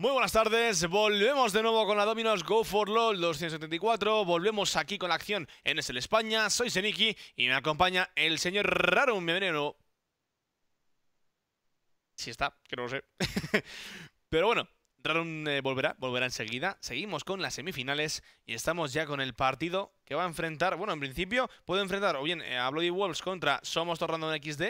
Muy buenas tardes, volvemos de nuevo con la Dominos Go for LOL 274, volvemos aquí con la acción en el España, soy Seniki y me acompaña el señor Rarum, bienvenido. Si está, que no lo sé. Pero bueno, Rarum eh, volverá, volverá enseguida. Seguimos con las semifinales y estamos ya con el partido que va a enfrentar, bueno, en principio puede enfrentar o bien eh, a Bloody Wolves contra Somos Torrando en XD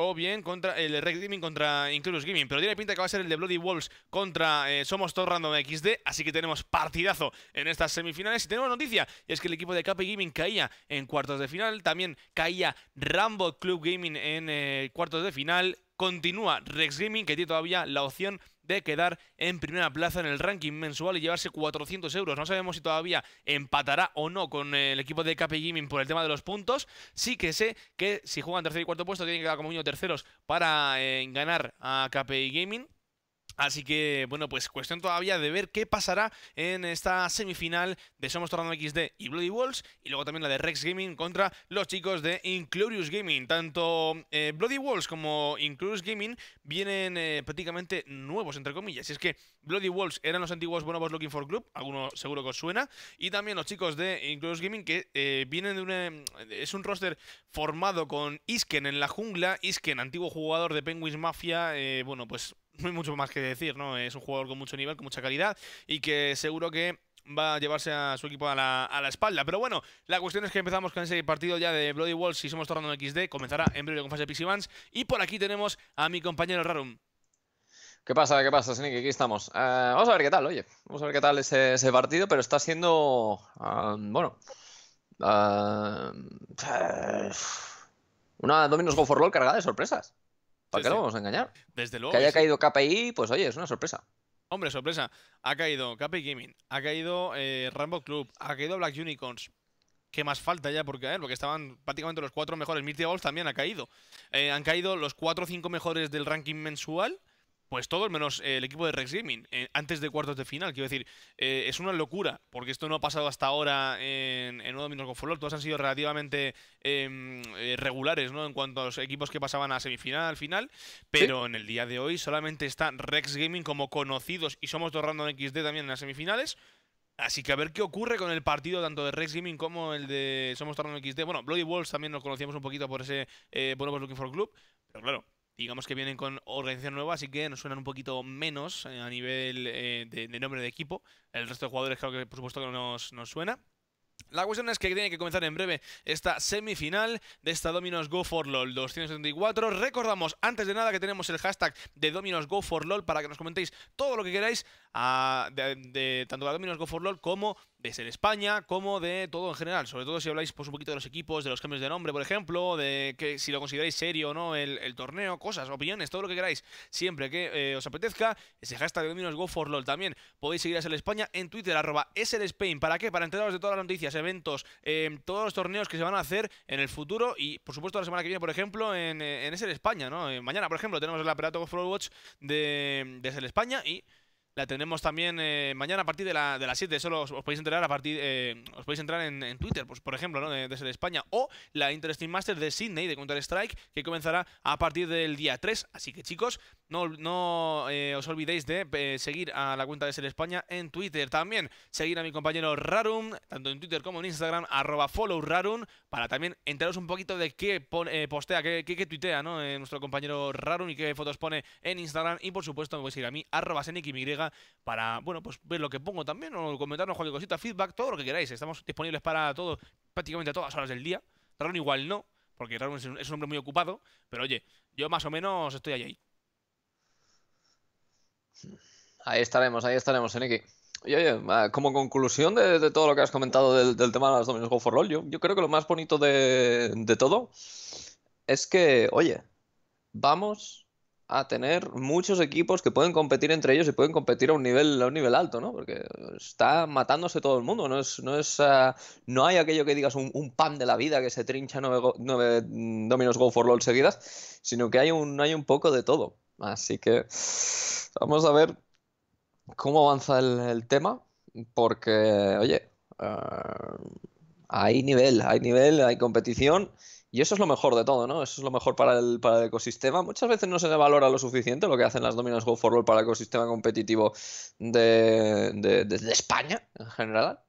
o bien contra el Rex Gaming contra Inclus Gaming. Pero tiene pinta que va a ser el de Bloody Wolves contra eh, Somos Todos Random XD. Así que tenemos partidazo en estas semifinales. Y tenemos noticia. es que el equipo de KP Gaming caía en cuartos de final. También caía Rambo Club Gaming en eh, cuartos de final. Continúa Rex Gaming, que tiene todavía la opción de quedar en primera plaza en el ranking mensual y llevarse 400 euros. No sabemos si todavía empatará o no con el equipo de KP Gaming por el tema de los puntos. Sí que sé que si juegan tercer y cuarto puesto tienen que quedar como niño terceros para eh, ganar a KPI Gaming. Así que, bueno, pues cuestión todavía de ver qué pasará en esta semifinal de Somos Tornado XD y Bloody Walls. y luego también la de Rex Gaming contra los chicos de Inclurious Gaming. Tanto eh, Bloody Walls como Inclurious Gaming vienen eh, prácticamente nuevos, entre comillas. es que Bloody Walls eran los antiguos Bonobos Looking for Club, alguno seguro que os suena, y también los chicos de Inclurious Gaming que eh, vienen de una... es un roster formado con Isken en la jungla, Isken, antiguo jugador de Penguins Mafia, bueno, pues no hay mucho más que decir, ¿no? Es un jugador con mucho nivel, con mucha calidad y que seguro que va a llevarse a su equipo a la, espalda. Pero bueno, la cuestión es que empezamos con ese partido ya de Bloody Walls y somos tornando XD. Comenzará en breve con fase Pixie Vans. Y por aquí tenemos a mi compañero Rarum. ¿Qué pasa? ¿Qué pasa, que Aquí estamos. Eh, vamos a ver qué tal, oye. Vamos a ver qué tal ese, ese partido, pero está siendo. Um, bueno. Um, eh, una Dominos Go for roll cargada de sorpresas. ¿Para qué lo vamos a engañar? Desde luego. Que haya caído KPI, pues oye, es una sorpresa. Hombre, sorpresa. Ha caído KPI Gaming, ha caído eh, Rambo Club, ha caído Black Unicorns. ¿Qué más falta ya? Porque, porque estaban prácticamente los cuatro mejores. Mirty Golf también ha caído. Eh, han caído los cuatro o cinco mejores del ranking mensual. Pues todo, menos eh, el equipo de Rex Gaming, eh, antes de cuartos de final. Quiero decir, eh, es una locura, porque esto no ha pasado hasta ahora en, en Domingo con Todos han sido relativamente em, regulares, ¿no? En cuanto a los equipos que pasaban a semifinal, final. Pero en el día de hoy solamente está Rex Gaming como conocidos y somos dos Random XD también en las semifinales. Así que a ver qué ocurre con el partido tanto de Rex Gaming como el de Somos Random XD. Bueno, Bloody Wolves también nos conocíamos un poquito por ese eh, bueno pues Looking for Club. Pero claro, digamos que vienen con organización nueva, así que nos suenan un poquito menos eh, a nivel eh, de, nombre de equipo. El resto de jugadores, claro que por supuesto que nos, nos suena. La cuestión es que tiene que comenzar en breve esta semifinal de esta Dominos Go for LOL 274. Recordamos antes de nada que tenemos el hashtag de Dominos Go for LOL para que nos comentéis todo lo que queráis ah, de, tanto a Dominos Go for LOL como de España como de todo en general. Sobre todo si habláis pues, un poquito de los equipos, de los cambios de nombre, por ejemplo, de que si lo consideráis serio o no el, torneo, cosas, opiniones, todo lo que queráis, siempre que eh, os apetezca. Ese hashtag de Dominos GoForLol también. Podéis seguir a Ser España en Twitter, arroba Spain. ¿Para qué? Para enteraros de todas las noticias, eventos, em, todos los torneos que se van a hacer en el futuro y, por supuesto, la semana que viene, por ejemplo, en, en España, ¿no? Eh, mañana, por ejemplo, tenemos el aparato GoForWatch de, de Ser España y la tendremos también eh, mañana a partir de, las 7. solo os, podéis enterar a partir, eh, os podéis entrar en, Twitter, pues, por ejemplo, ¿no? de, España. O la Interesting Master de Sydney, de Counter-Strike, que comenzará a partir del día 3. Así que chicos, no, eh, os olvidéis de seguir a la cuenta de Ser España en Twitter. También seguir a mi compañero Rarum, tanto en Twitter como en Instagram, arroba follow Rarum, para también enteraros un poquito de qué postea, qué, tuitea ¿no? nuestro compañero Rarum y qué fotos pone en Instagram. Y por supuesto me podéis seguir a mí, arroba para, bueno, pues ver lo que pongo también o comentarnos cualquier cosita, feedback, todo lo que queráis. Estamos disponibles para todo, prácticamente a todas horas del día. Raron igual no, porque Raron es un, hombre muy ocupado, pero oye, yo más o menos estoy ahí. ahí. estaremos, ahí estaremos, Eniki. Y oye, ah, como conclusión de, todo lo que has comentado del, tema de las dominios Go for roll yo, yo, creo que lo más bonito de todo es que, oye, vamos a tener muchos equipos que pueden competir entre ellos y pueden competir a un nivel, a un nivel alto, ¿no? Porque está matándose todo el mundo, no es, no ah, no hay aquello que digas un, pan de la vida que se trincha nueve, Dominos Go for LOL seguidas, sino que hay un, hay un poco de todo. Así que vamos a ver cómo avanza el, tema, porque, oye, ah, hay nivel, hay nivel, hay competición y eso es lo mejor de todo, ¿no? Eso es lo mejor para el, para el ecosistema. Muchas veces no se valora lo suficiente lo que hacen las dominas Go for para el ecosistema competitivo de, España en general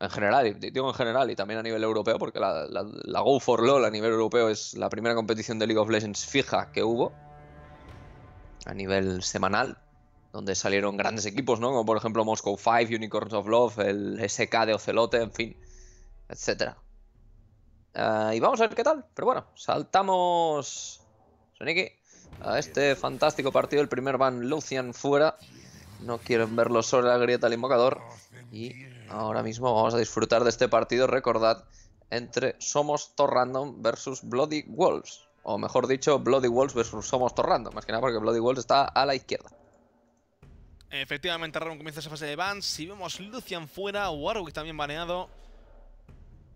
en general, digo en general y también a nivel europeo, porque la, la, Go for LOL a nivel europeo es la primera competición de League of Legends fija que hubo a nivel semanal, donde salieron grandes equipos, ¿no? Como por ejemplo Moscow 5, Unicorns of Love, el SK de Ocelote, en fin, etcétera. Ah, y vamos a ver qué tal. Pero bueno, saltamos... Soniki. A este fantástico partido. El primer van Lucian fuera. No quieren verlo sobre la grieta del invocador. Y ahora mismo vamos a disfrutar de este partido. Recordad, entre Somos Torrandom versus Bloody Wolves. O mejor dicho, Bloody Wolves versus Somos Torrandom. Más que nada porque Bloody Wolves está a la izquierda. Efectivamente, Raron comienza esa fase de van. Si vemos Lucian fuera, Warwick también baneado.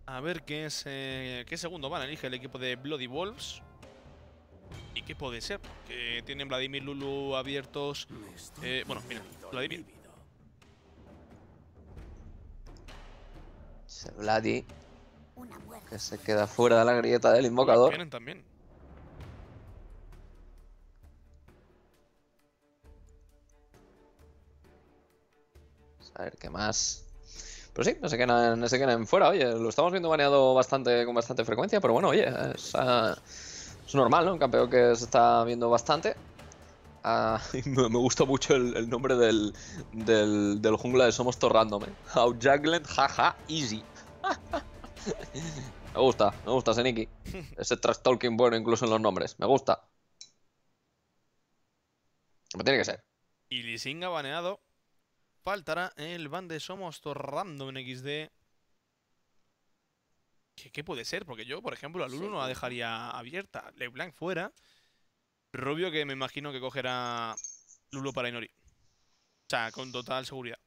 A ver qué es eh, qué segundo van elige el equipo de Bloody Wolves. ¿Y qué puede ser? Que tienen Vladimir Lulu abiertos. Eh, bueno, mira, Vladimir. Que se queda fuera de la grieta del invocador. también. A ver qué más. Pero pues sí, no se queden fuera, oye, lo estamos viendo baneado bastante, con bastante frecuencia, pero bueno, oye, es, ah, normal, ¿no? Un campeón que se está viendo bastante. Ah, me, gusta mucho el, nombre del, del, jungla de Somos Torrándome. Out Jaglen, jaja, easy. me gusta, me gusta nicky. Ese trash talking bueno incluso en los nombres, me gusta. Pero tiene que ser. Y Lisinga baneado faltará el bande de Somos torrando en XD. ¿Qué, puede ser? Porque yo, por ejemplo, a Lulu no la dejaría abierta. LeBlanc fuera. Rubio que me imagino que cogerá Lulu para Inori. O sea, con total seguridad.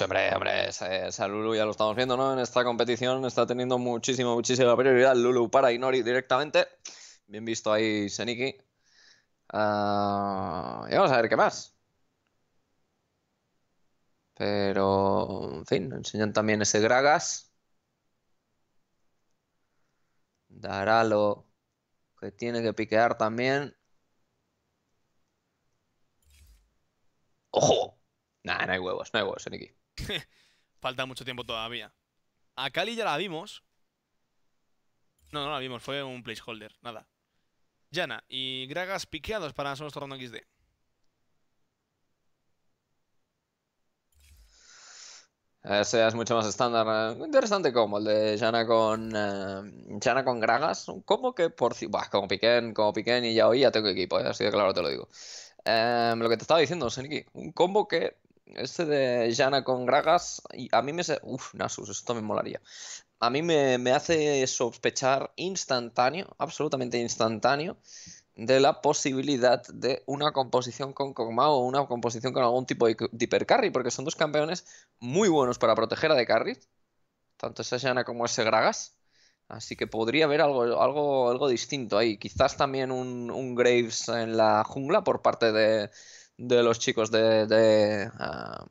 hombre, hombre, esa, Lulu ya lo estamos viendo, ¿no? En esta competición está teniendo muchísima, muchísima prioridad Lulu para Inori directamente. Bien visto ahí Seniki. Ah, y vamos a ver qué más. Pero, en fin, enseñan también ese Gragas. Daralo, que tiene que piquear también. ¡Ojo! Nah, no hay huevos, no hay huevos, Eniki. Falta mucho tiempo todavía. A Cali ya la vimos. No, no la vimos, fue un placeholder, nada. Yana y Gragas piqueados para nuestro Ronda XD. Eh, ese es mucho más estándar. Eh, interesante combo, el de Jana eh, con Gragas. Un combo que por bah, como Piquen, como Piquen y ya hoy ya tengo equipo, así de claro te lo digo. Em, lo que te estaba diciendo, Senki un combo que este de Jana con Gragas, y a mí me se... Uf, Nasus, esto me molaría. A mí me, me hace sospechar instantáneo, absolutamente instantáneo, de la posibilidad de una composición con Kog'Maw o una composición con algún tipo de, hipercarry, porque son dos campeones muy buenos para proteger a de carry. tanto Shanna como ese Gragas. Así que podría haber algo, algo, algo distinto ahí. Quizás también un, Graves en la jungla por parte de, los chicos de, de, ah,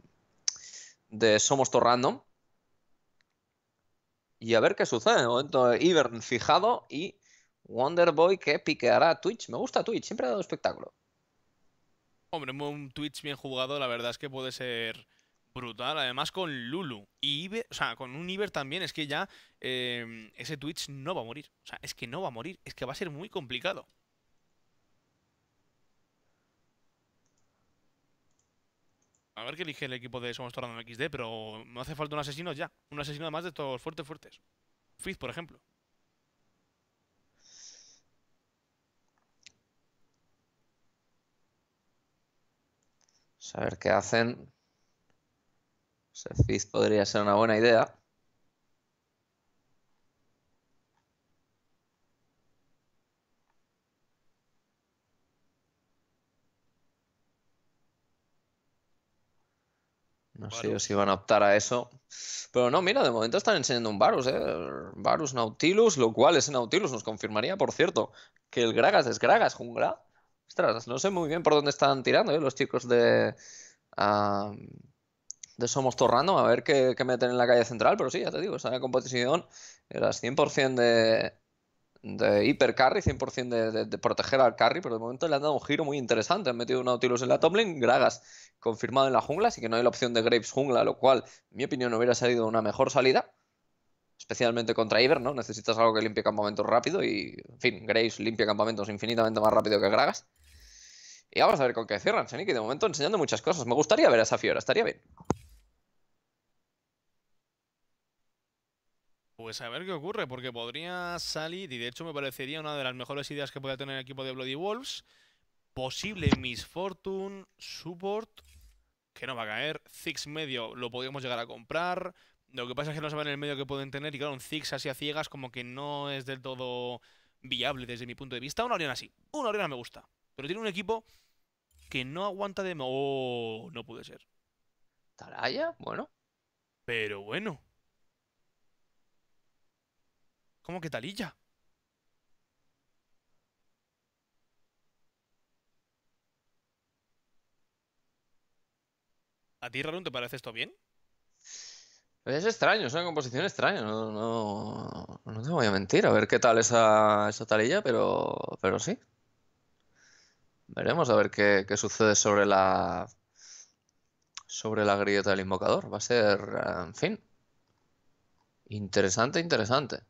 Somos Torrandom. Y a ver qué sucede. De momento, Ivern fijado y Wonderboy que piqueará Twitch. Me gusta Twitch, siempre ha dado espectáculo. Hombre, un Twitch bien jugado, la verdad es que puede ser brutal. Además, con Lulu y Iber, o sea, con un Iber también, es que ya em, ese Twitch no va a morir. O sea, es que no va a morir, es que va a ser muy complicado. A ver qué elige el equipo de Somos Torando XD, pero no hace falta un asesino ya. Un asesino además de estos fuertes, fuertes. Fizz, por ejemplo. a ver qué hacen. Sefis podría ser una buena idea. No sé si van a optar a eso. Pero no, mira, de momento están enseñando un Varus, ¿eh? Varus Nautilus, lo cual es Nautilus nos confirmaría, por cierto, que el Gragas es Gragas, Jungla. Ostras, no sé muy bien por dónde están tirando ¿eh? los chicos de, de Somos Torrando, a ver qué, meten en la calle central, pero sí, ya te digo, esa competición era 100% de, de 100% de, proteger al carry, pero de momento le han dado un giro muy interesante. Han metido un Nautilus en la top Gragas confirmado en la jungla, así que no hay la opción de Graves jungla, lo cual, en mi opinión, hubiera salido una mejor salida especialmente contra Iver, ¿no? Necesitas algo que limpie campamentos rápido y, en fin, Grace limpia campamentos infinitamente más rápido que Gragas. Y vamos a ver con qué cierran, Seniki. De momento enseñando muchas cosas. Me gustaría ver a esa Fiora, estaría bien. Pues a ver qué ocurre, porque podría salir, y de hecho me parecería una de las mejores ideas que podría tener el equipo de Bloody Wolves. Posible misfortune Support, que no va a caer. Six medio lo podríamos llegar a comprar. Lo que pasa es que no saben el medio que pueden tener y claro, un Ziggs así a ciegas como que no es del todo viable desde mi punto de vista. Una Oriana sí, una Oriana me gusta, pero tiene un equipo que no aguanta de... ¡Oh! No puede ser. Taraya, bueno. Pero bueno. ¿Cómo que Talilla? ¿A ti, Rarun, te parece esto bien? Es extraño, es una composición extraña, no, te voy a mentir, a ver qué tal esa, esa tarilla, pero, pero sí. Veremos a ver qué, qué sucede sobre la sobre la grieta del invocador. Va a ser, en fin, interesante, interesante.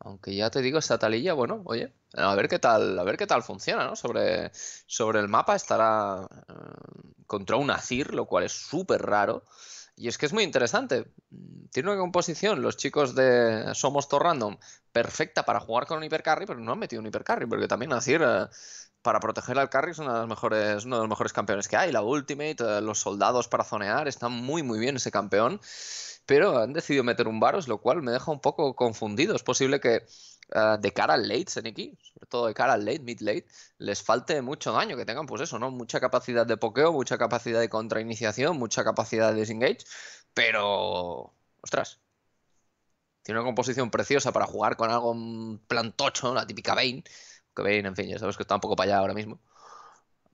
Aunque ya te digo, esta talilla, bueno, oye, a ver qué tal, a ver qué tal funciona, ¿no? Sobre, sobre el mapa estará eh, contra un Azir, lo cual es súper raro. Y es que es muy interesante. Tiene una composición, los chicos de Somos Torrandom, perfecta para jugar con un hipercarry, pero no han metido un hipercarry, porque también Azir, eh, para proteger al carry, es uno de los mejores campeones que hay. La Ultimate, eh, los soldados para zonear, está muy, muy bien ese campeón pero han decidido meter un Varus, lo cual me deja un poco confundido. Es posible que eh, de cara al late, Seneki, sobre todo de cara al late, mid-late, les falte mucho daño, que tengan pues eso, ¿no? Mucha capacidad de pokeo, mucha capacidad de contrainiciación, mucha capacidad de disengage, pero... Ostras. Tiene una composición preciosa para jugar con algo plantocho, la típica Bane. Que Bane, en fin, ya sabes que está un poco para allá ahora mismo.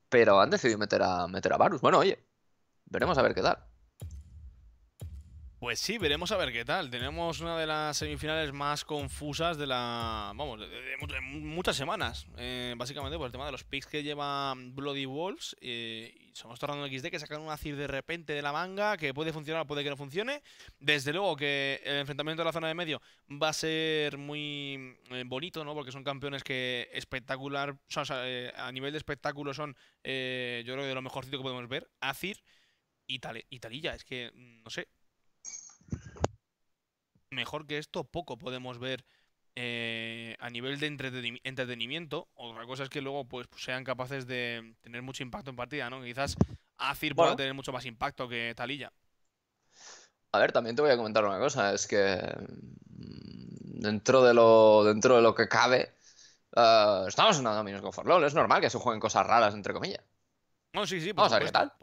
Pero han decidido meter a, meter a Varus. Bueno, oye, veremos a ver qué tal. Pues sí, veremos a ver qué tal. Tenemos una de las semifinales más confusas de la. Vamos, de, muchas semanas. Eh, básicamente por el tema de los picks que lleva Bloody Wolves. Eh, y somos Torrando XD que sacan un Azir de repente de la manga que puede funcionar, puede que no funcione. Desde luego que el enfrentamiento de la zona de medio va a ser muy eh, bonito, ¿no? Porque son campeones que espectacular. O eh, a nivel de espectáculo son, yo creo, que de lo mejorcito que podemos ver. Azir y, tal, y Talilla. Es que, no sé mejor que esto poco podemos ver eh, a nivel de entretenimiento. Otra cosa es que luego pues, sean capaces de tener mucho impacto en partida, ¿no? Quizás Azir pueda tener mucho más impacto que Talilla. A ver, también te voy a comentar una cosa, es que mm, dentro de lo, dentro de lo que cabe, eh, estamos en nada Go for LOL, es normal que se jueguen cosas raras, entre comillas. No, sí, sí, por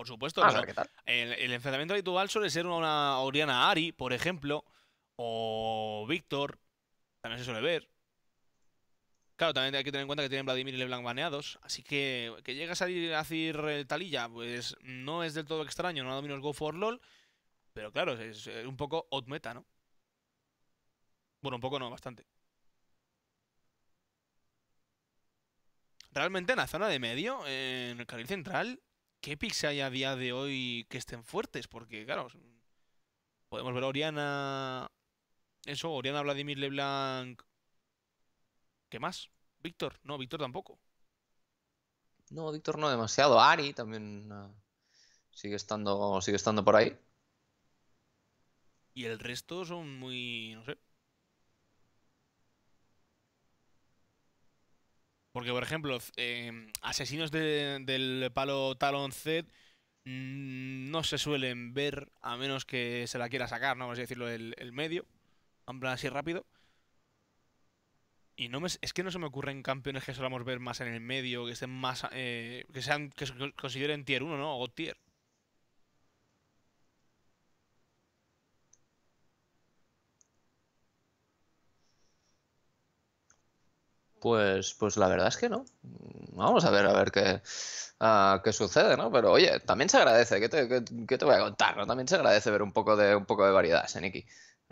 supuesto. El, el, enfrentamiento habitual suele ser una Oriana Ari, por ejemplo, o Víctor, también se suele ver. Claro, también hay que tener en cuenta que tienen Vladimir y Leblanc baneados, así que que llegue a salir a decir eh, Talilla, pues no es del todo extraño, no el Go for LOL, pero claro, es, un poco odd meta, ¿no? Bueno, un poco no, bastante. Realmente en la zona de medio, en el carril central, ¿qué picks hay a día de hoy que estén fuertes? Porque, claro, podemos ver a Oriana, eso, Oriana, Vladimir Leblanc. ¿Qué más? Víctor, no, Víctor tampoco. No, Víctor no demasiado. Ari también ah, sigue, estando, sigue estando por ahí. Y el resto son muy. no sé. Porque, por ejemplo, em, asesinos del palo Talon Z mm, no se suelen ver a menos que se la quiera sacar, ¿no? Vamos a decirlo, el medio en así rápido. Y no me, es que no se me ocurren campeones que solamos ver más en el medio, que estén más. Eh, que sean. que se consideren tier 1, ¿no? O tier. Pues, pues la verdad es que no. Vamos a ver a ver qué, qué sucede, ¿no? Pero oye, también se agradece, ¿qué te, te voy a contar? ¿no? También se agradece ver un poco de, un poco de variedad, Seniki.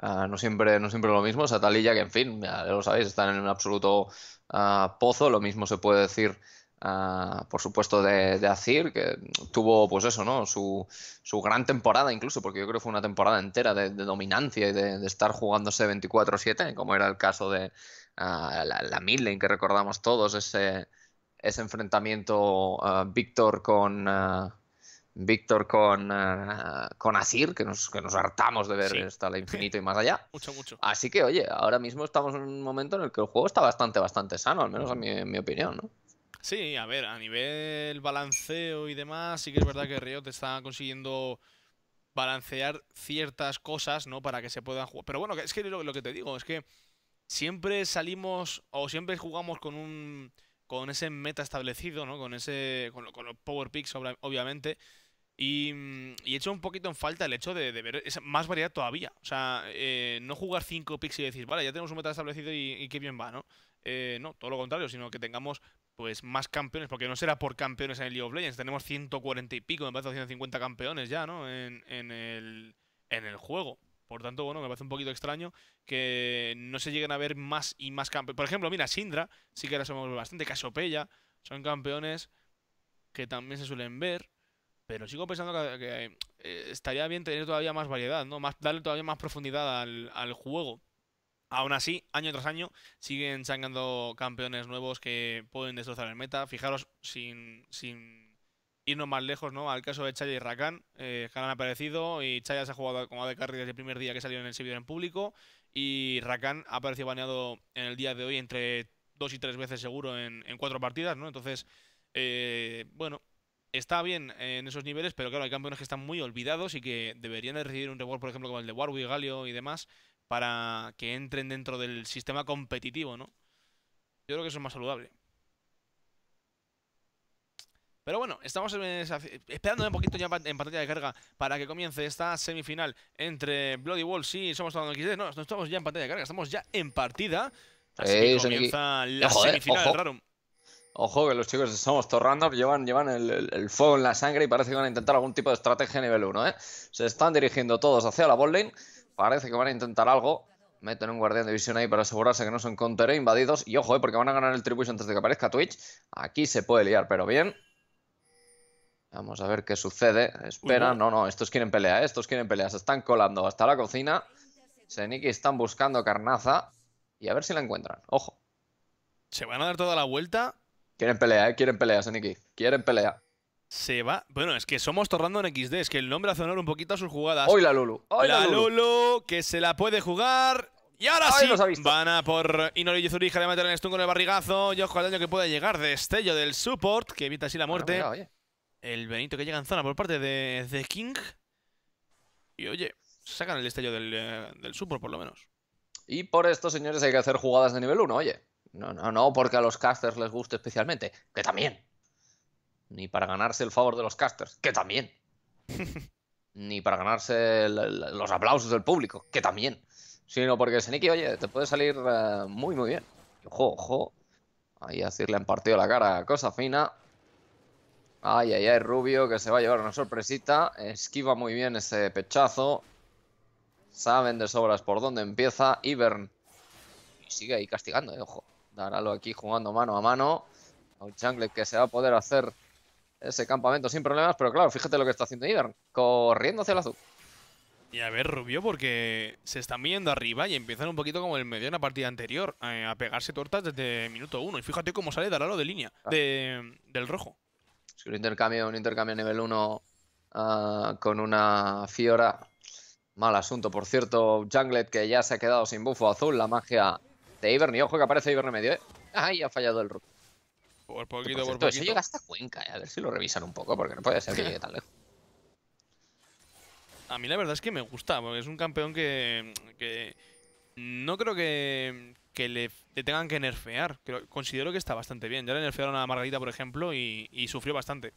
Ah, no, siempre, no siempre lo mismo. Satalilla, que en fin, ya lo sabéis, están en un absoluto ah, pozo. Lo mismo se puede decir, ah, por supuesto, de, Azir, que tuvo, pues eso, ¿no? Su, su, gran temporada, incluso, porque yo creo que fue una temporada entera de, dominancia y de, estar jugándose 24-7, como era el caso de la, Millen Midlane, que recordamos todos, ese, ese enfrentamiento Víctor con. Víctor con, eh, con Asir, que nos, hartamos de ver hasta el infinito y más allá. mucho, mucho. Así que, oye, ahora mismo estamos en un momento en el que el juego está bastante, bastante sano, al menos a mi, en mi opinión, ¿no? Sí, a ver, a nivel balanceo y demás, sí que es verdad que Riot está consiguiendo balancear ciertas cosas, ¿no? Para que se puedan jugar. Pero bueno, es que lo, que te digo, es que siempre salimos o siempre jugamos con un con ese meta establecido, ¿no? Con ese con los power picks obviamente, y, he mm, hecho un poquito en falta el hecho de, ver más variedad todavía. O sea, eh, no jugar 5 picks y decir, vale, ya tenemos un meta establecido y, qué bien va, ¿no? Eh, no, todo lo contrario, sino que tengamos pues más campeones, porque no será por campeones en el League of Legends. Tenemos 140 y pico, me parece 150 campeones ya, ¿no? En, el, juego. Por tanto, bueno, me parece un poquito extraño que no se lleguen a ver más y más campeones. Por ejemplo, mira, Sindra, sí que la somos bastante, Casopeya, son campeones que también se suelen ver. Pero sigo pensando que, eh, estaría bien tener todavía más variedad, ¿no? Más, darle todavía más profundidad al, juego. Aún así, año tras año, siguen sacando campeones nuevos que pueden destrozar el meta. Fijaros, sin, irnos más lejos, ¿no? Al caso de Chaya y Rakan, eh, ha han aparecido y Chaya se ha jugado como de Carry desde el primer día que salió en el servidor en público y Rakan ha aparecido baneado en el día de hoy entre dos y tres veces seguro en, cuatro partidas, ¿no? Entonces, eh, bueno, está bien en esos niveles, pero claro, hay campeones que están muy olvidados y que deberían de recibir un reward, por ejemplo, como el de Warwick, Galio y demás, para que entren dentro del sistema competitivo, ¿no? Yo creo que eso es más saludable. Pero bueno, estamos esperando un poquito ya en pantalla de carga para que comience esta semifinal entre Bloody Wall y Somos Todos XD. No, no estamos ya en pantalla de carga, estamos ya en partida. Así que eh, comienza la semifinal, Rarum. Ojo que los chicos somos torrando, llevan, llevan el, fuego en la sangre y parece que van a intentar algún tipo de estrategia nivel 1. ¿eh? Se están dirigiendo todos hacia la bot parece que van a intentar algo. Meten un guardián de visión ahí para asegurarse que no se encontraré invadidos. Y ojo, ¿eh? porque van a ganar el tributo antes de que aparezca Twitch. Aquí se puede liar, pero bien. Vamos a ver qué sucede. Espera, no, no, estos quieren pelea, ¿eh? estos quieren pelea. Se están colando hasta la cocina. Seniki están buscando carnaza. Y a ver si la encuentran. Ojo. Se van a dar toda la vuelta. Quieren pelea, ¿eh? quieren pelea, Seniki. Quieren pelea. Se va. Bueno, es que somos Torrando en XD. Es que el nombre hace honor un poquito a sus jugadas. Hoy la Lulu. Hoy la, la Lulu. que se la puede jugar. Y ahora sí, van a por Inori Yuzuri, de meter en stun con el barrigazo. Yosco al daño que puede llegar. Destello del support, que evita así la muerte. El Benito que llega en zona por parte de, The King. Y oye, sacan el destello del, eh, del support por lo menos. Y por esto, señores, hay que hacer jugadas de nivel 1, oye. No, no, no porque a los casters les guste especialmente, que también. Ni para ganarse el favor de los casters, que también. Ni para ganarse los aplausos del público, que también. Sino porque Seniki, oye, te puede salir eh, muy, muy bien. ojo, ojo. Ahí a decirle han partido la cara, cosa fina. Ay, ay, ay, Rubio, que se va a llevar una sorpresita. Esquiva muy bien ese pechazo. Saben de sobras por dónde empieza. Ivern. Y sigue ahí castigando, eh, ojo. Daralo aquí jugando mano a mano. A un Changlet que se va a poder hacer ese campamento sin problemas. Pero claro, fíjate lo que está haciendo Ivern. Corriendo hacia el azul. Y a ver, Rubio, porque se están viendo arriba y empiezan un poquito como el medio en la partida anterior, eh, a pegarse tortas desde minuto uno. Y fíjate cómo sale Daralo de línea, ah. de, del rojo. Es un intercambio, un intercambio nivel 1 ah, con una Fiora. Mal asunto, por cierto, Junglet que ya se ha quedado sin bufo azul. La magia de este Ivern, y ojo que aparece Ivern en medio, ¿eh? ¡Ay! Ha fallado el root. Por poquito, por, poquito. Eso llega hasta Cuenca, ¿eh? A ver si lo revisan un poco, porque no puede ser que llegue tan lejos. A mí la verdad es que me gusta, porque es un campeón que. que no creo que, le, tengan que nerfear. considero que está bastante bien. Ya le nerfearon a Margarita, por ejemplo, y, y sufrió bastante.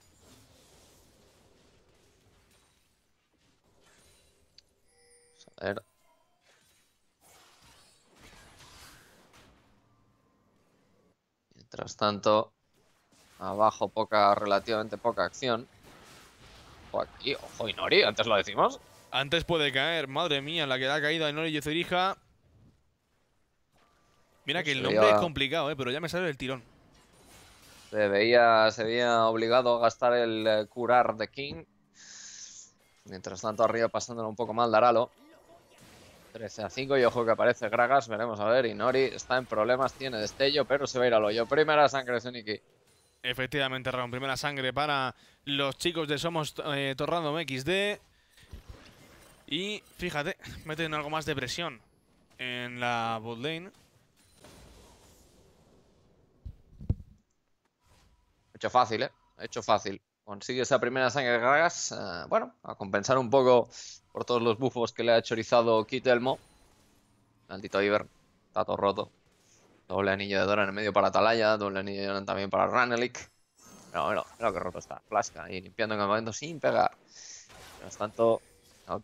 A ver, Mientras tanto, abajo poca, relativamente poca acción. Ojo aquí, ojo Inori, antes lo decimos. Antes puede caer, madre mía, la que da caída Inori hija. Mira pues que el nombre es complicado, eh, pero ya me sale el tirón. Se veía, se obligado a gastar el eh, curar de King. Mientras tanto, arriba pasándolo un poco mal Daralo. 3 a 5 y ojo que aparece Gragas, veremos a ver. y Inori está en problemas, tiene destello, pero se va a ir al hoyo. Primera sangre, Zuniki Efectivamente, Raúl, primera sangre para los chicos de Somos eh, Torrando XD. Y fíjate, meten algo más de presión en la bot Hecho fácil, ¿eh? Hecho fácil consigue esa primera sangre de Gragas, bueno, a compensar un poco por todos los bufos que le ha chorizado Kitelmo. Maldito está tato roto. Doble anillo de Doran en medio para Atalaya, doble anillo de Doran también para Ranelik. No, no lo que roto está. Flasca y limpiando en campamento sin pegar. Mientras tanto,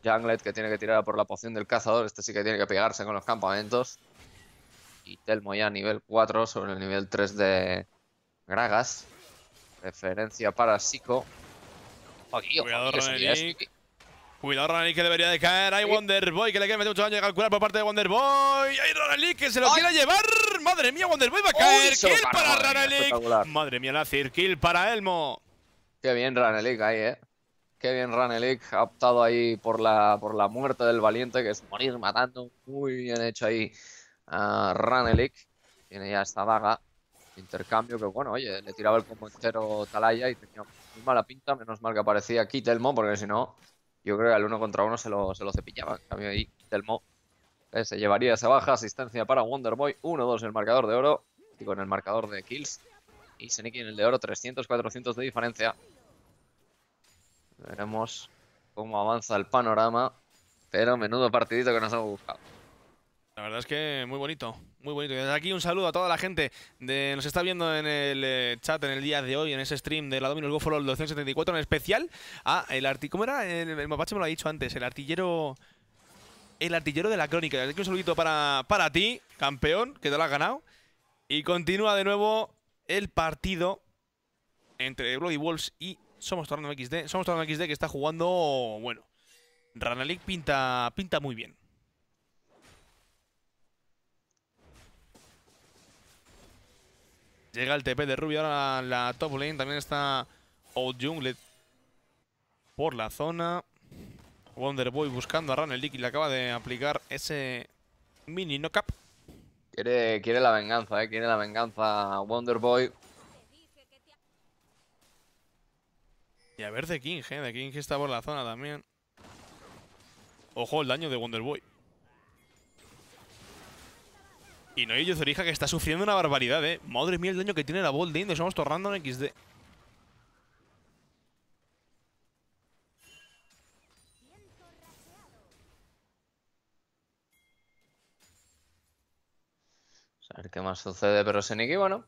Junglet que tiene que tirar por la poción del cazador. Este sí que tiene que pegarse con los campamentos. Y Telmo ya nivel 4 sobre el nivel 3 de Gragas. Referencia para Sico. Cuidado, Ranelik. Cuidado, Ranelik que debería de caer. Hay Wonderboy que le queda mucho daño de calcular por parte de Wonderboy. Hay Ranelik que se lo quiere llevar. Madre mía, Wonderboy va a caer. Uy, kill para Ranelik. Madre mía, la Kill para Elmo. Qué bien Ranelik ahí, eh. Qué bien Ranelik ha optado ahí por la, por la muerte del valiente, que es morir matando. Muy bien hecho ahí uh, ah, Ranelik. Tiene ya esta vaga intercambio que, bueno, oye, le tiraba el combo entero Talaya y tenía muy mala pinta, menos mal que aparecía aquí Telmo, porque si no, yo creo que al uno contra uno se lo, se lo cepillaba. En cambio ahí Telmo eh, se llevaría esa baja asistencia para Wonderboy, 1-2 el marcador de oro, y con el marcador de kills, y Seneki en el de oro, 300-400 de diferencia. Veremos cómo avanza el panorama, pero menudo partidito que nos hemos buscado. La verdad es que muy bonito, muy bonito. Y desde aquí un saludo a toda la gente que nos está viendo en el eh, chat en el día de hoy, en ese stream de la Dominus 274, en especial a el arti... ¿Cómo era? El, mapache me lo ha dicho antes, el artillero... El artillero de la crónica. aquí un saludito para, para ti, campeón, que te lo has ganado. Y continúa de nuevo el partido entre Bloody Wolves y Somos Tornado XD. Somos Tornado XD que está jugando, bueno, Ranalik pinta, pinta muy bien. Llega el TP de Rubio, ahora la, top lane. También está Old Jungle por la zona. Wonderboy buscando a el y le acaba de aplicar ese mini no cap. Quiere, la venganza, eh. Quiere la venganza Wonderboy. Y a ver de King, eh. De King está por la zona también. Ojo el daño de Wonderboy. Y no hay Yuzurija que está sufriendo una barbaridad, ¿eh? Madre mía el daño que tiene la Bold de Indos. Estamos Torrando en XD. A ver qué más sucede, pero Seniki, bueno.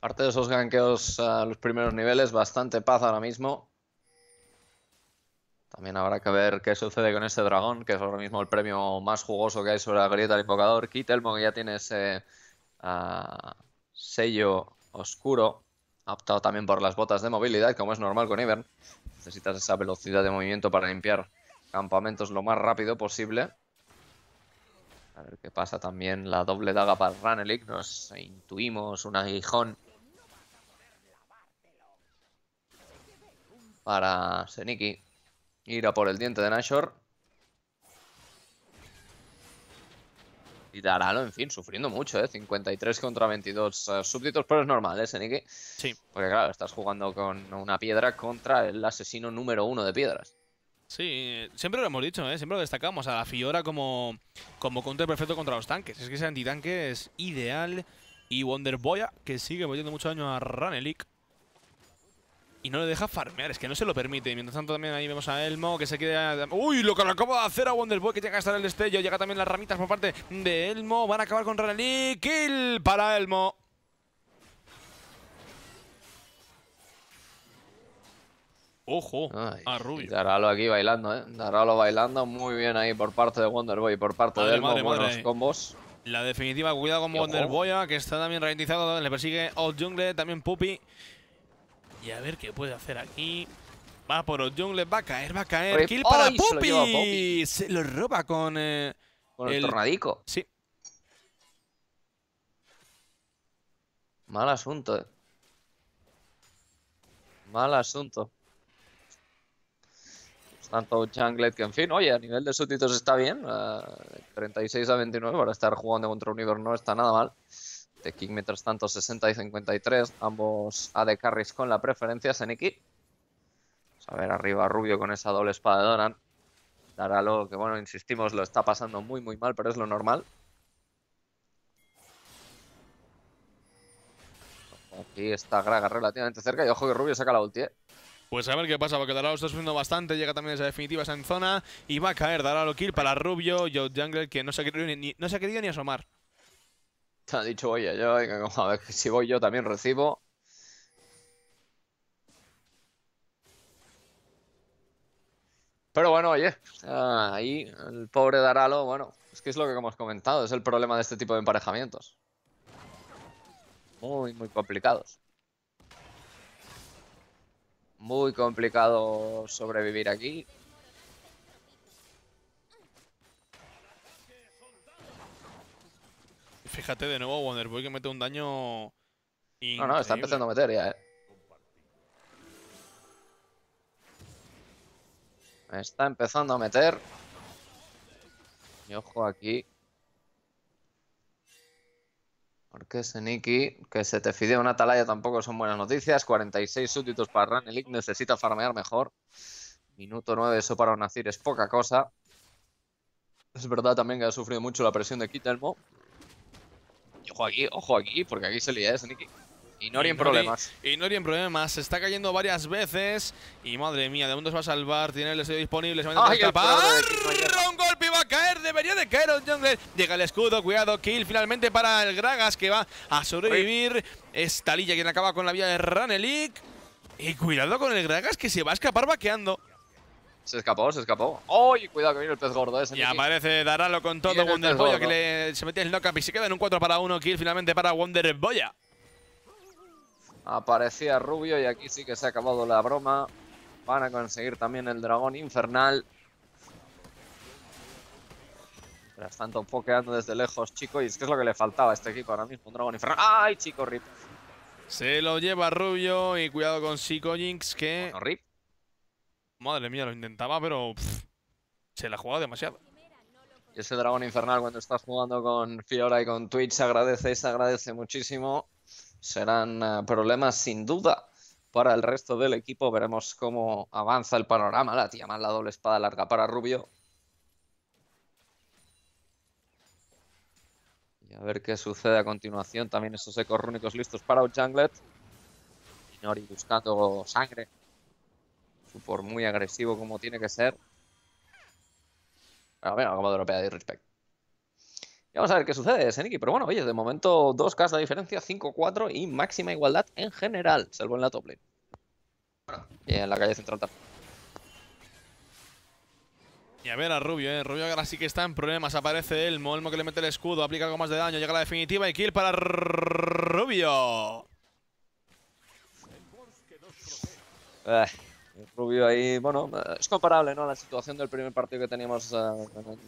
Parte de esos ganqueos a los primeros niveles, bastante paz ahora mismo. También habrá que ver qué sucede con este dragón, que es ahora mismo el premio más jugoso que hay sobre la grieta del invocador. Kitelmo, que ya tiene ese ah, sello oscuro, optado también por las botas de movilidad, como es normal con Ivern. Necesitas esa velocidad de movimiento para limpiar campamentos lo más rápido posible. A ver qué pasa también la doble daga para Ranelik. Nos intuimos un aguijón para Seniki. Ir a por el diente de Nashor. Y Daralo, en fin, sufriendo mucho, ¿eh? 53 contra 22 eh, súbditos, pero es normal, ¿eh, Sí. Porque claro, estás jugando con una piedra contra el asesino número uno de piedras. Sí, siempre lo hemos dicho, ¿eh? siempre lo destacamos a la Fiora como, como counter perfecto contra los tanques. Es que ese antitanque es ideal. Y Wonder Boya, que sigue metiendo mucho daño a Ranelic y no le deja farmear, es que no se lo permite. Mientras tanto también ahí vemos a Elmo que se queda... ¡Uy! Lo que le acaba de hacer a Wonderboy que llega a estar el destello. Llega también las ramitas por parte de Elmo. Van a acabar con Rally. ¡Kill para Elmo! ¡Ojo! a Rubio. Daralo aquí bailando, ¿eh? Daralo bailando muy bien ahí por parte de Wonderboy, por parte de Elmo. Madre, combos. La definitiva, cuidado con Wonderboy, ¿eh? que está también ralentizado. Le persigue Old Jungle, también Puppy a ver qué puede hacer aquí. Va por jungles, va a caer, va a caer. Kill para Poppy. Se lo, roba con... Eh, el, tornadico. Sí. Mal asunto, eh. Mal asunto. Tanto Junglet que, en fin, oye, a nivel de súbditos está bien. 36 eh, a 29 para estar jugando contra un no está nada mal. De King, mientras tanto, 60 y 53, ambos AD carries con la preferencia, Seniki. Vamos a ver arriba Rubio con esa doble espada de Doran. Daralo, que, bueno, insistimos, lo está pasando muy, muy mal, pero es lo normal. Aquí está Graga relativamente cerca y ojo que Rubio saca la ulti, eh. Pues a ver qué pasa, porque Daralo está sufriendo bastante, llega también esa definitiva esa en zona y va a caer Daralo kill para Rubio, Joe Jungle, que no no se ha querido ni asomar. Te ha dicho, oye, yo, a ver, si voy yo también recibo. Pero bueno, oye, ah, ahí el pobre Daralo, bueno, es que es lo que hemos comentado, es el problema de este tipo de emparejamientos. Muy, muy complicados. Muy complicado sobrevivir aquí. Fíjate de nuevo Wonderboy que mete un daño. No, no, está empezando a meter ya, eh. está empezando a meter. Y ojo aquí. Porque Niki? que se te fide una atalaya tampoco son buenas noticias. 46 súbditos para Ran. necesita farmear mejor. Minuto 9, eso para Nacir es poca cosa. Es verdad también que ha sufrido mucho la presión de Kitelmo ojo aquí, ojo aquí, porque aquí se lía de y no en problemas. Y no en problemas. Se está cayendo varias veces. Y madre mía, de mundo se va a salvar. Tiene el estudio disponible. Se va a escapar. Un golpe va a caer. Debería de caer Llega el escudo. Cuidado. Kill finalmente para el Gragas que va a sobrevivir. esta Lilla quien acaba con la vía de Ranelik. Y cuidado con el Gragas que se va a escapar vaqueando. Se escapó, se escapó. ¡Uy! Cuidado con viene el pez gordo ese. Y aparece Daralo con todo Wonder que le, se en el knockup y se queda en un 4 para 1 kill finalmente para Wonder Aparecía Rubio y aquí sí que se ha acabado la broma. Van a conseguir también el dragón infernal. Están tanto, pokeando desde lejos, chicos. Y es que es lo que le faltaba a este equipo ahora mismo. Un dragón infernal. ¡Ay, chico, Rip! Se lo lleva Rubio y cuidado con Chico Jinx que... Rip. Madre mía, lo intentaba, pero se la jugaba demasiado. Y ese dragón infernal cuando estás jugando con Fiora y con Twitch se agradece se agradece muchísimo. Serán eh, problemas sin duda para el resto del equipo. Veremos cómo avanza el panorama. La tía más la doble espada larga para Rubio. Y a ver qué sucede a continuación. También esos ecos rúnicos listos para Outjunglet. Nori buscando sangre por muy agresivo como tiene que ser. Bueno, ver, como de europea de respect. Y vamos a ver qué sucede, Seniki. Pero bueno, oye, de momento Dos casas de diferencia, 5-4 y máxima igualdad en general, salvo en la top lane. y en la calle central Y a ver a Rubio, ¿eh? Rubio ahora sí que está en problemas. Aparece el Molmo que le mete el escudo, aplica algo más de daño, llega la definitiva y kill para Rubio. Ah. Rubio ahí, bueno, es comparable ¿no? a la situación del primer partido que teníamos eh,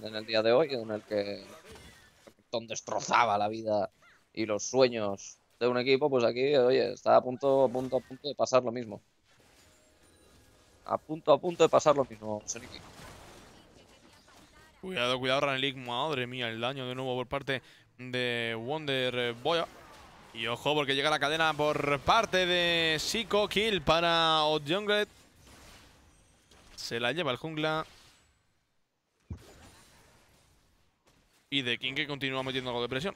en, el día de hoy, en el que donde destrozaba la vida y los sueños de un equipo, pues aquí, oye, está a punto, a punto, a punto de pasar lo mismo. A punto, a punto de pasar lo mismo, Seriki. Cuidado, cuidado, Ranelik, madre mía, el daño de nuevo por parte de Wonder Boya. Y ojo, porque llega la cadena por parte de Psycho Kill para Odjonglet. Se la lleva el jungla. Y de King que continúa metiendo algo de presión.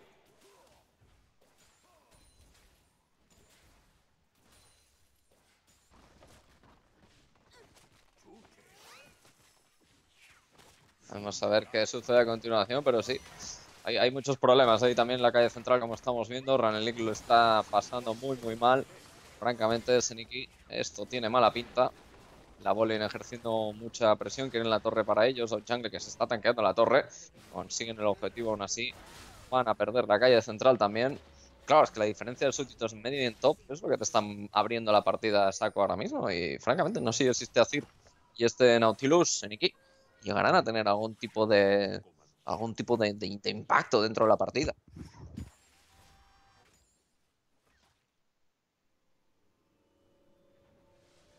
Vamos a ver qué sucede a continuación, pero sí. Hay, hay muchos problemas ahí también en la calle central, como estamos viendo. Ranelik lo está pasando muy, muy mal. Francamente, Seniki, esto tiene mala pinta la Bolin ejerciendo mucha presión, quieren la torre para ellos, O Jungle que se está tanqueando la torre, consiguen el objetivo aún así, van a perder la calle central también. Claro, es que la diferencia de súbditos en medio y en top es lo que te están abriendo la partida a saco ahora mismo y francamente no sé si este Azir y este Nautilus en llegarán a tener algún tipo de algún tipo de impacto dentro de la partida.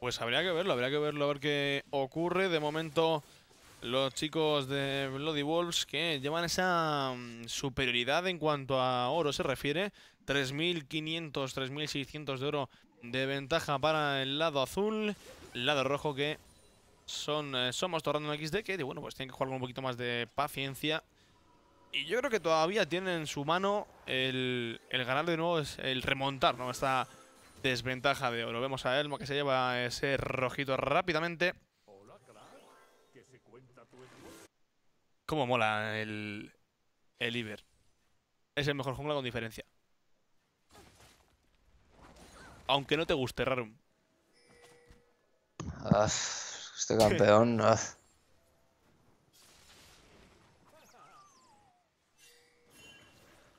Pues habría que verlo, habría que verlo a ver qué ocurre. De momento, los chicos de Bloody Wolves que llevan esa mm, superioridad en cuanto a oro se refiere. 3.500, 3.600 de oro de ventaja para el lado azul. lado rojo que son eh, Somos Torrando XD que bueno, pues tienen que jugar con un poquito más de paciencia. Y yo creo que todavía tienen en su mano el, ganar de nuevo, el remontar, ¿no? desventaja de oro. Vemos a Elmo que se lleva ese rojito rápidamente. Como mola el, el Iber. Es el mejor jungla con diferencia. Aunque no te guste, Rarum. Ah, este campeón...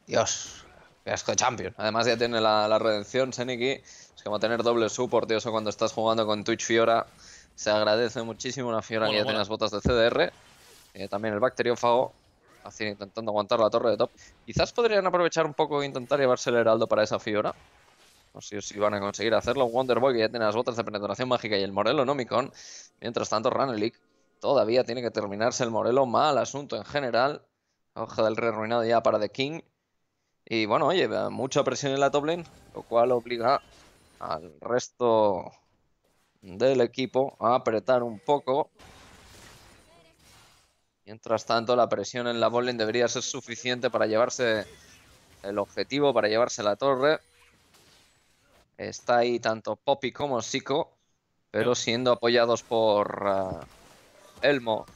Dios asco de Champion. Además ya tiene la, redención, Seneki. Es como tener doble support, tío, eso cuando estás jugando con Twitch Fiora. Se agradece muchísimo una Fiora que ya tiene las botas de CDR. y eh, también el Bacteriófago. Así intentando aguantar la torre de top. Quizás podrían aprovechar un poco e intentar llevarse el Heraldo para esa Fiora. No sé si van a conseguir hacerlo. Wonderboy, que ya tiene las botas de penetración mágica y el Morelo Nomicon. Mientras tanto, Ranelic todavía tiene que terminarse el Morelo. Mal asunto en general. Hoja del re arruinado ya para The King. Y bueno, lleva mucha presión en la top lo cual obliga al resto del equipo a apretar un poco. Mientras tanto, la presión en la bot debería ser suficiente para llevarse el objetivo, para llevarse la torre. Está ahí tanto Poppy como Siko, pero siendo apoyados por ah, Elmo,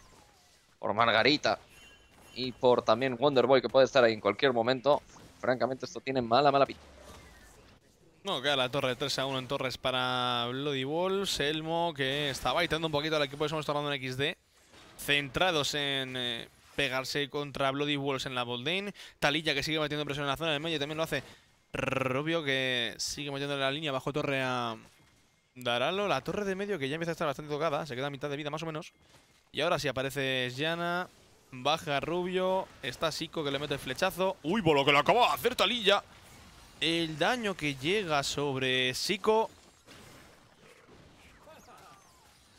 por Margarita y por también Wonderboy, que puede estar ahí en cualquier momento. Francamente, esto tiene mala, mala pinta. No, queda la torre 3 a 1 en torres para Bloody Walls. Elmo que está baitando un poquito al equipo de Somos Tornando en XD. Centrados en eh, pegarse contra Bloody Walls en la Boldane. Talilla que sigue metiendo presión en la zona del medio. También lo hace Rubio que sigue metiendo la línea bajo torre a Daralo. La torre de medio que ya empieza a estar bastante tocada. Se queda a mitad de vida más o menos. Y ahora sí aparece Yana. Baja Rubio. Está Sico que le mete el flechazo. ¡Uy, por lo que le acaba de hacer Talilla! El daño que llega sobre Sico.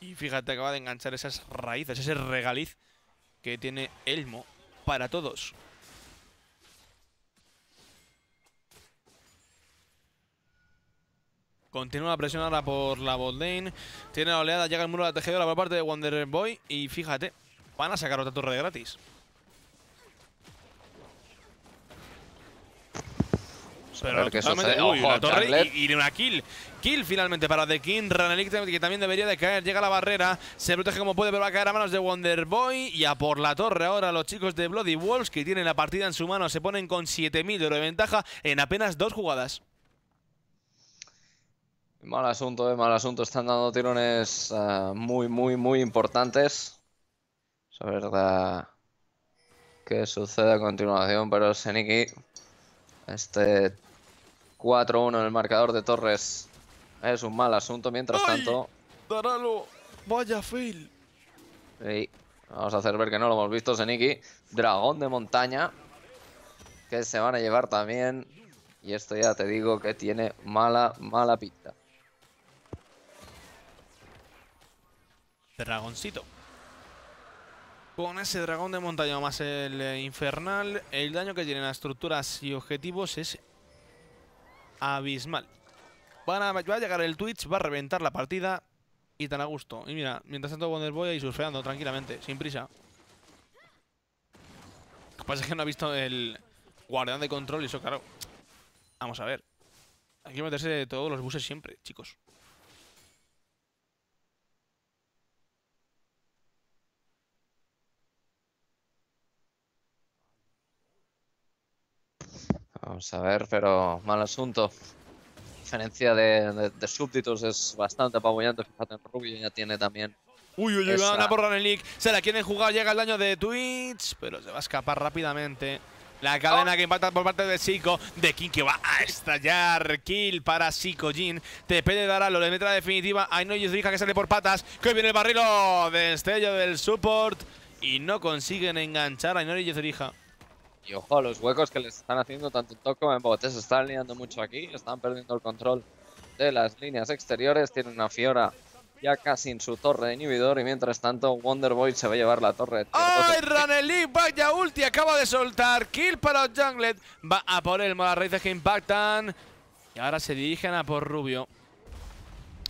Y fíjate, acaba de enganchar esas raíces, ese regaliz que tiene Elmo para todos. Continúa presionada por la botlane. Tiene la oleada, llega el muro de la tejedora por parte de Wonder Boy. Y fíjate, van a sacar otra torre de gratis. torre y, una kill. Kill finalmente para The King, que también debería de caer, llega a la barrera, se protege como puede, pero va a caer a manos de Wonderboy y a por la torre ahora los chicos de Bloody Wolves que tienen la partida en su mano, se ponen con 7.000 de ventaja en apenas dos jugadas. Mal asunto, eh, mal asunto, están dando tirones eh, muy, muy, muy importantes. La verdad. ¿Qué sucede a continuación Pero Seniki? Este 4-1 en el marcador de Torres es un mal asunto. Mientras tanto... ¡Vaya fail! Vamos a hacer ver que no lo hemos visto, Seniki. Dragón de montaña. Que se van a llevar también. Y esto ya te digo que tiene mala, mala pinta. Dragoncito con ese dragón de montaña más el eh, infernal, el daño que tienen las estructuras y objetivos es abismal. va a llegar el Twitch, va a reventar la partida y tan a gusto. Y mira, mientras tanto Wonderboy ahí surfeando tranquilamente, sin prisa. Lo que pasa es que no ha visto el guardián de control y eso, claro. Vamos a ver. Hay que meterse todos los buses siempre, chicos. Vamos a ver, pero mal asunto. diferencia de, de, es bastante apabullante. Fíjate, Rubio ya tiene también Uy, uy, uy, a por Ranelic. Se la quieren jugar, llega el daño de Twitch, pero se va a escapar rápidamente. La cadena oh. que impacta por parte de Sico, de King que va a estallar. Kill para Sico Jin. TP de Daralo, lo mete la definitiva. Hay no Yuzrija que sale por patas. Que viene el barrilo. Destello del support. Y no consiguen enganchar a y Zerija. Y ojo, los huecos que les están haciendo tanto toco. en botes. Se están liando mucho aquí, están perdiendo el control de las líneas exteriores. Tienen una Fiora ya casi en su torre de inhibidor y mientras tanto Wonderboy se va a llevar la torre. ¡Ay, Ranelli! Vaya ulti, acaba de soltar. Kill para los Junglet. Va a por el las raíces que impactan. Y ahora se dirigen a por Rubio.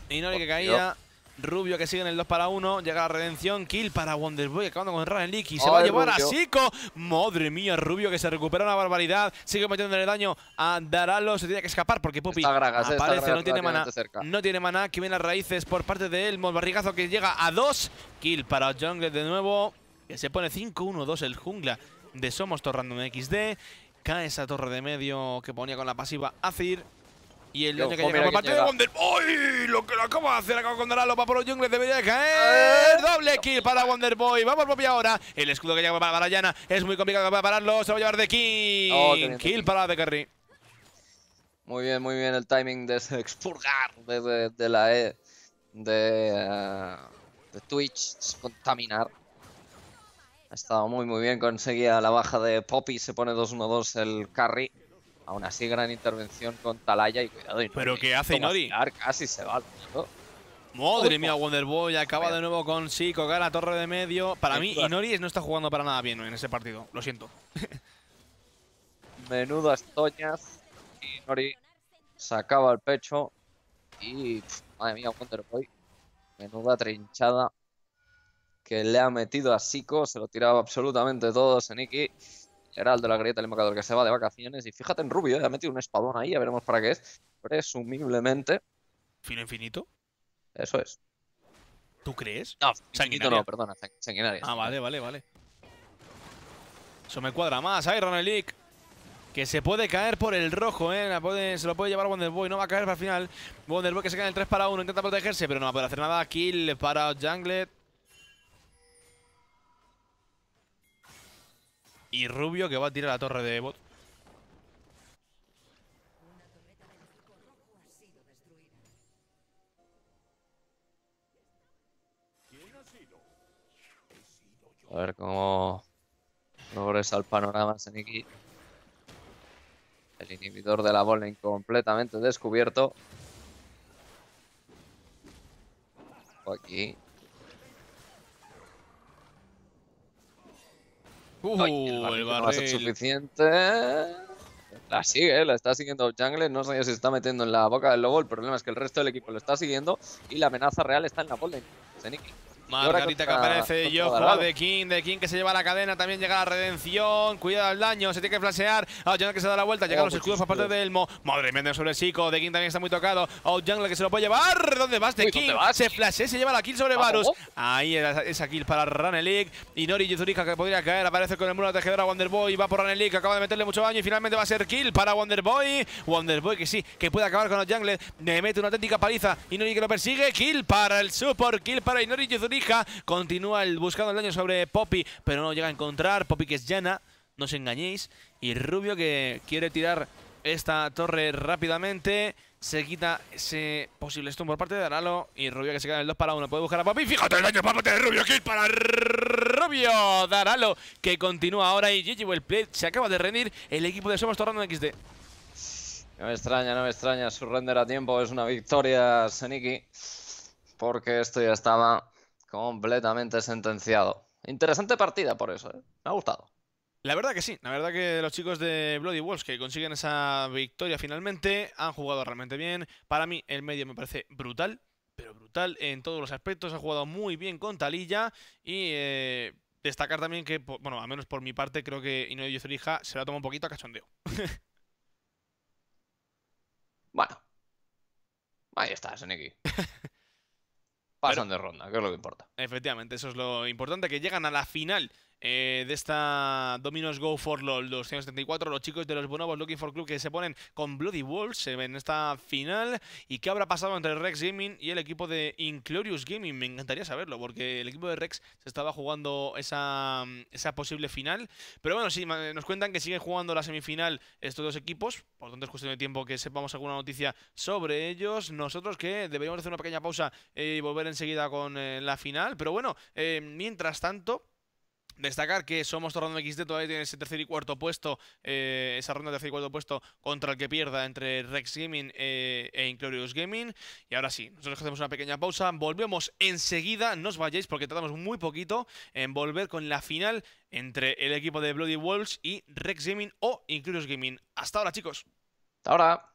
Y no que caía... Rubio que sigue en el 2 para 1. Llega la redención. Kill para Wonderboy. Acabando con y Se va a llevar a Sico. Madre mía, Rubio que se recupera una barbaridad. Sigue metiéndole daño a Daralo. Se tiene que escapar porque Pupi aparece. no tiene maná. No tiene maná. Que viene las raíces por parte de Elmo. Barrigazo que llega a 2. Kill para Jungle de nuevo. Que se pone 5-1-2 el jungla de Somos en XD. Cae esa torre de medio que ponía con la pasiva Azir. Y el daño que pues, llega parte de Wonder. Lo que lo acaba de hacer acaba con Daralo para los Jungles. Debería de caer. Doble kill para Wonderboy. Vamos, Poppy, ahora. El escudo que llega para Barayana es muy complicado para pararlo. Se va a llevar de King. Oh, kill para de Carry. Muy bien, muy bien el timing de expurgar de, de la E de, eh, de Twitch, contaminar. Ha estado muy, muy bien. Conseguía la baja de Poppy. Se pone 2-1-2 el carry. Aún así, gran intervención con Talaya y cuidado. Inori. ¿Pero qué hace Inori? Casi se va. Madre mía, Wonderboy acaba de nuevo con Siko, a la torre de medio. Para mí, Inori no está jugando para nada bien en ese partido. Lo siento. Menudas toñas. Inori sacaba el pecho. Y, madre mía, Wonderboy. Menuda trinchada que le ha metido a Siko. Se lo tiraba absolutamente todo, Seniki. Heraldo, de la grieta el invocador que se va de vacaciones. Y fíjate en Rubio, eh, ha metido un espadón ahí, ya veremos para qué es. Presumiblemente. ¿Fino infinito? Eso es. ¿Tú crees? No, no, perdona, sanguinaria. Ah, vale, vale, vale. Eso me cuadra más, ahí Elic. Que se puede caer por el rojo, ¿eh? se lo puede llevar Wonderboy. No va a caer para el final. Wonderboy que se cae en el 3 para 1. Intenta protegerse, pero no va a poder hacer nada. Kill para Junglet. Y Rubio que va a tirar la torre de bot. A ver cómo progresa el panorama Seniki. El inhibidor de la bola completamente descubierto. Aquí No va a ser suficiente. La sigue, eh, la está siguiendo Jungle. No sé si se está metiendo en la boca del lobo. El problema es que el resto del equipo lo está siguiendo y la amenaza real está en la polen Margarita que aparece yo. de King, de King que se lleva la cadena, también llega la redención, cuidado al daño, se tiene que flashear, OutJungle que se da la vuelta, Llega a los escudos por parte de Elmo, madre mía, sobre Sico, de King también está muy tocado, OutJungle jungle que se lo puede llevar, ¿dónde vas de King? Se flashea, se lleva la kill sobre Varus, ahí es esa kill para Ranelic, y Yuzurika que podría caer, aparece con el muro de tejedora Wonderboy, va por Ranelic, acaba de meterle mucho daño y finalmente va a ser kill para Wonderboy, Wonderboy que sí, que puede acabar con los le mete una auténtica paliza, Inori que lo persigue, kill para el super kill para Inori Yuzurika, Continúa el buscado el daño sobre Poppy, pero no llega a encontrar. Poppy que es llana, no os engañéis. Y Rubio que quiere tirar esta torre rápidamente. Se quita ese posible stun por parte de Daralo Y Rubio que se queda en el 2 para 1. Puede buscar a Poppy. Fíjate el daño para de Rubio. Kill para Rubio. Daralo que continúa ahora. Y Gigi Wellplay se acaba de rendir. El equipo de Somos Torrando XD. No me extraña, no me extraña. Su render a tiempo es una victoria, Seniki. Porque esto ya estaba Completamente sentenciado. Interesante partida por eso, ¿eh? me ha gustado. La verdad que sí, la verdad que los chicos de Bloody Wolves que consiguen esa victoria finalmente han jugado realmente bien. Para mí el medio me parece brutal, pero brutal en todos los aspectos. Ha jugado muy bien con Talilla y eh, destacar también que, bueno, al menos por mi parte, creo que Inoue Yuzurija se la toma un poquito a cachondeo. bueno. Ahí está, Seneki. pasan de ronda, que es lo que importa. Efectivamente, eso es lo importante, que llegan a la final eh, de esta Dominos Go for LOL 274, los chicos de los Bonobos Looking for Club que se ponen con Bloody Wolves en esta final. ¿Y qué habrá pasado entre Rex Gaming y el equipo de Inclorious Gaming? Me encantaría saberlo, porque el equipo de Rex se estaba jugando esa, esa posible final. Pero bueno, sí, nos cuentan que siguen jugando la semifinal estos dos equipos, por lo tanto es cuestión de tiempo que sepamos alguna noticia sobre ellos. Nosotros que deberíamos hacer una pequeña pausa eh, y volver enseguida con eh, la final. Pero bueno, mientras tanto Destacar que Somos Torrando XD todavía tiene ese tercer y cuarto puesto, eh, esa ronda de tercer y cuarto puesto contra el que pierda entre Rex Gaming eh, e Inclorious Gaming. Y ahora sí, nosotros hacemos una pequeña pausa, volvemos enseguida, no os vayáis porque tardamos muy poquito en volver con la final entre el equipo de Bloody Wolves y Rex Gaming o Inclorius Gaming. Hasta ahora chicos. Hasta ahora.